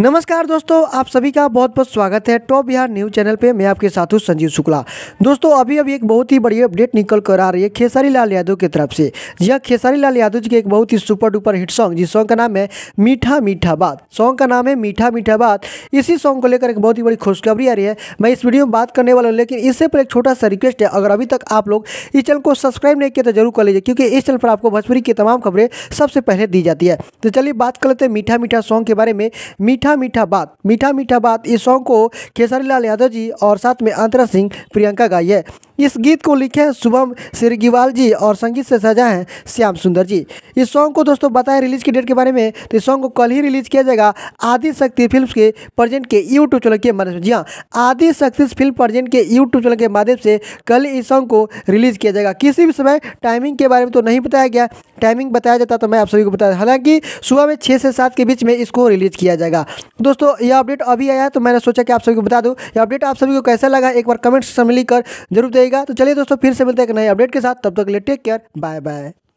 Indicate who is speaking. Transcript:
Speaker 1: नमस्कार दोस्तों आप सभी का बहुत बहुत स्वागत है टॉप बिहार न्यूज चैनल पे मैं आपके साथ हूँ संजीव शुक्ला दोस्तों अभी अभी एक बहुत ही बड़ी अपडेट निकल कर आ रही है खेसारी लाल यादव की तरफ से यह हाँ, खेसारी लाल यादव जी के एक बहुत ही सुपर डुपर हिट सॉन्ग जिस सॉन्ग का नाम है मीठा मीठा बात सॉन्ग का नाम है मीठा मीठा बात इसी सॉन्ग को लेकर एक बहुत ही बड़ी खुशखबरी आ रही है मैं इस वीडियो में बात करने वाला हूँ लेकिन इससे पर एक छोटा सा रिक्वेस्ट है अगर अभी तक आप लोग इस चैनल को सब्सक्राइब नहीं किया तो जरूर कर लीजिए क्योंकि इस चैनल पर आपको भोजपुरी की तमाम खबरें सबसे पहले दी जाती है तो चलिए बात कर लेते हैं मीठा मीठा सॉन्ग के बारे में मीठा मीठा मीठा बात मीठा मीठा बात इस सॉन्ग को खेसारी लाल यादव जी और साथ में अंतरा सिंह प्रियंका गाई है इस गीत को लिखे हैं शुभम सिरगिवाल जी और संगीत से सजा है श्याम सुंदर जी इस सॉन्ग को दोस्तों बताएं रिलीज की डेट के बारे में तो इस सॉन्ग को कल ही रिलीज किया जाएगा आदि शक्ति फिल्म के प्रजेंट के यूट्यूब चैनल के माध्यम से जी हाँ आदि शक्ति फिल्म प्रजेंट के यूट्यूब चैनल के माध्यम से कल इस सॉन्ग को रिलीज किया जाएगा किसी भी समय टाइमिंग के बारे में तो नहीं बताया गया टाइमिंग बताया जाता तो मैं आप सभी को बताया हालांकि सुबह में छः से सात के बीच में इसको रिलीज किया जाएगा दोस्तों यह अपडेट अभी आया तो मैंने सोचा कि आप सभी को बता दूँ यह अपडेट आप सभी को कैसा लगा एक बार कमेंट में लिखकर जरूर देगा रहेगा तो चलिए दोस्तों फिर से मिलते हैं एक नए अपडेट के साथ तब तक के लिए टेक केयर बाय बाय